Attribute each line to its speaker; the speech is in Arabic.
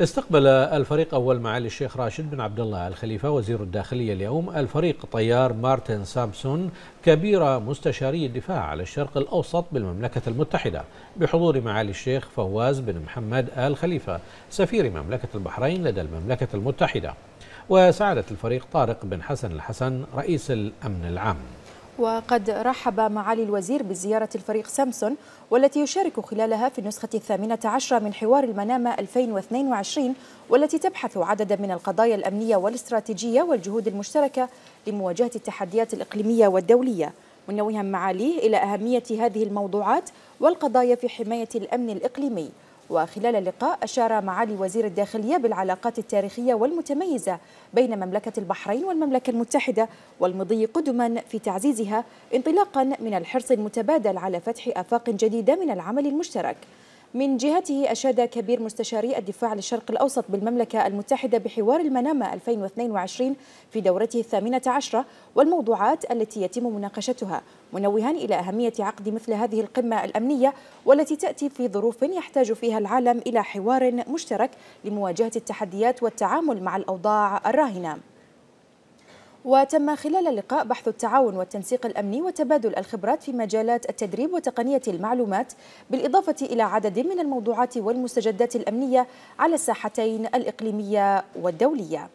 Speaker 1: استقبل الفريق أول معالي الشيخ راشد بن عبد الله الخليفة وزير الداخلية اليوم الفريق طيار مارتن سامسون كبير مستشاري الدفاع على الشرق الأوسط بالمملكة المتحدة بحضور معالي الشيخ فواز بن محمد آل خليفة سفير مملكة البحرين لدى المملكة المتحدة وسعادة الفريق طارق بن حسن الحسن رئيس الأمن العام
Speaker 2: وقد رحب معالي الوزير بزيارة الفريق سامسون والتي يشارك خلالها في النسخة الثامنة عشرة من حوار المنامة 2022 والتي تبحث عددا من القضايا الأمنية والاستراتيجية والجهود المشتركة لمواجهة التحديات الإقليمية والدولية منوها معاليه إلى أهمية هذه الموضوعات والقضايا في حماية الأمن الإقليمي وخلال اللقاء أشار معالي وزير الداخلية بالعلاقات التاريخية والمتميزة بين مملكة البحرين والمملكة المتحدة والمضي قدما في تعزيزها انطلاقا من الحرص المتبادل على فتح آفاق جديدة من العمل المشترك من جهته أشاد كبير مستشاري الدفاع للشرق الأوسط بالمملكة المتحدة بحوار المنامة 2022 في دورته الثامنة عشرة والموضوعات التي يتم مناقشتها منوها إلى أهمية عقد مثل هذه القمة الأمنية والتي تأتي في ظروف يحتاج فيها العالم إلى حوار مشترك لمواجهة التحديات والتعامل مع الأوضاع الراهنة وتم خلال اللقاء بحث التعاون والتنسيق الأمني وتبادل الخبرات في مجالات التدريب وتقنية المعلومات بالإضافة إلى عدد من الموضوعات والمستجدات الأمنية على الساحتين
Speaker 3: الإقليمية والدولية